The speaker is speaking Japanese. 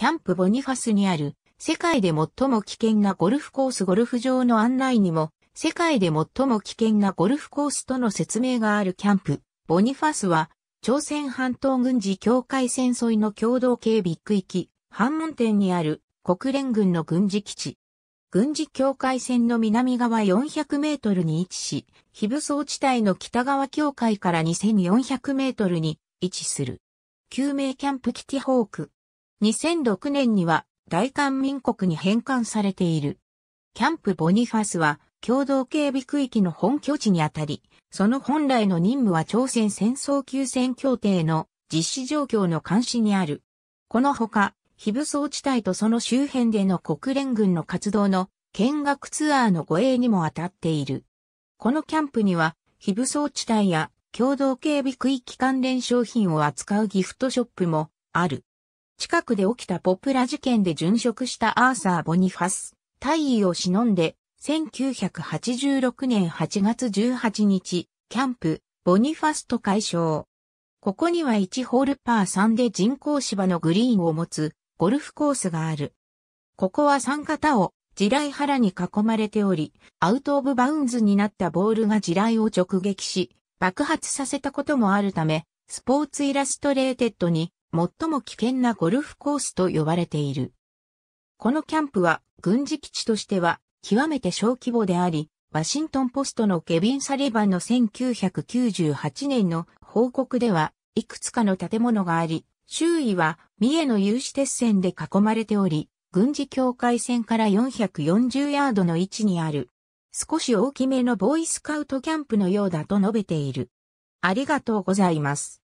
キャンプボニファスにある世界で最も危険なゴルフコースゴルフ場の案内にも世界で最も危険なゴルフコースとの説明があるキャンプボニファスは朝鮮半島軍事境界線沿いの共同警備区域半門店にある国連軍の軍事基地軍事境界線の南側400メートルに位置し、非武装地帯の北側境界から2400メートルに位置する。救命キャンプキティホーク、2006年には大韓民国に返還されている。キャンプ・ボニファスは共同警備区域の本拠地にあたり、その本来の任務は朝鮮戦争休戦協定の実施状況の監視にある。このほか、非武装地帯とその周辺での国連軍の活動の見学ツアーの護衛にも当たっている。このキャンプには、非武装地帯や共同警備区域関連商品を扱うギフトショップもある。近くで起きたポプラ事件で殉職したアーサー・ボニファス、退位を忍んで、1986年8月18日、キャンプ、ボニファスト解消。ここには1ホールパー3で人工芝のグリーンを持つゴルフコースがある。ここは3型を地雷原に囲まれており、アウトオブバウンズになったボールが地雷を直撃し、爆発させたこともあるため、スポーツイラストレーテッドに最も危険なゴルフコースと呼ばれている。このキャンプは軍事基地としては極めて小規模であり、ワシントンポストのケビン・サリバンの1998年の報告では、いくつかの建物があり、周囲は三重の有刺鉄線で囲まれており、軍事境界線から440ヤードの位置にある、少し大きめのボーイスカウトキャンプのようだと述べている。ありがとうございます。